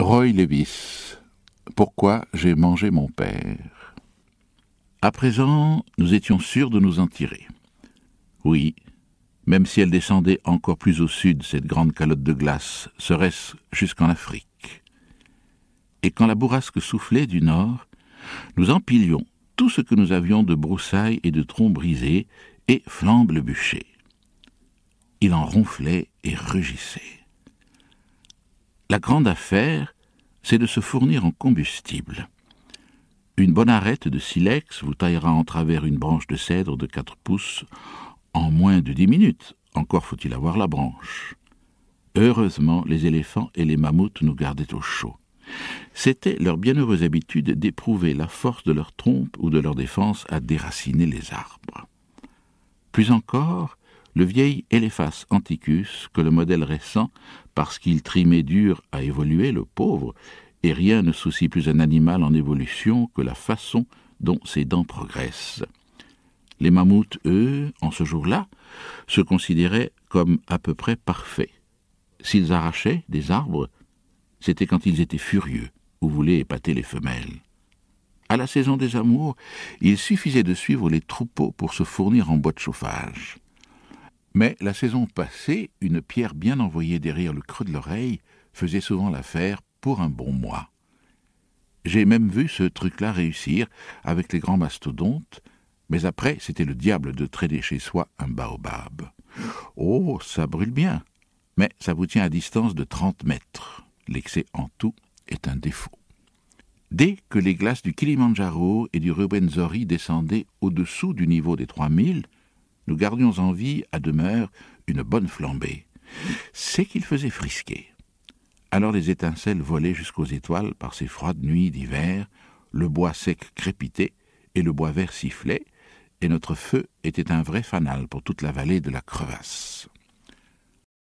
Roy Lévis. Pourquoi j'ai mangé mon père À présent, nous étions sûrs de nous en tirer. Oui, même si elle descendait encore plus au sud, cette grande calotte de glace, serait-ce jusqu'en Afrique. Et quand la bourrasque soufflait du nord, nous empilions tout ce que nous avions de broussailles et de troncs brisés et flambe le bûcher. Il en ronflait et rugissait. La grande affaire, c'est de se fournir en combustible. Une bonne arête de silex vous taillera en travers une branche de cèdre de quatre pouces en moins de dix minutes. Encore faut-il avoir la branche. Heureusement, les éléphants et les mammouths nous gardaient au chaud. C'était leur bienheureuse habitude d'éprouver la force de leur trompe ou de leur défense à déraciner les arbres. Plus encore, le vieil Éléphas Anticus, que le modèle récent, parce qu'il trimait dur, à évoluer le pauvre, et rien ne soucie plus un animal en évolution que la façon dont ses dents progressent. Les mammouths, eux, en ce jour-là, se considéraient comme à peu près parfaits. S'ils arrachaient des arbres, c'était quand ils étaient furieux ou voulaient épater les femelles. À la saison des amours, il suffisait de suivre les troupeaux pour se fournir en bois de chauffage. Mais la saison passée, une pierre bien envoyée derrière le creux de l'oreille faisait souvent l'affaire pour un bon mois. J'ai même vu ce truc-là réussir avec les grands mastodontes, mais après, c'était le diable de traîner chez soi un baobab. Oh, ça brûle bien, mais ça vous tient à distance de 30 mètres. L'excès en tout est un défaut. Dès que les glaces du Kilimandjaro et du Rubenzori descendaient au-dessous du niveau des 3000, nous gardions en vie, à demeure, une bonne flambée. C'est qu'il faisait frisquer. Alors les étincelles volaient jusqu'aux étoiles par ces froides nuits d'hiver, le bois sec crépitait, et le bois vert sifflait, et notre feu était un vrai fanal pour toute la vallée de la crevasse.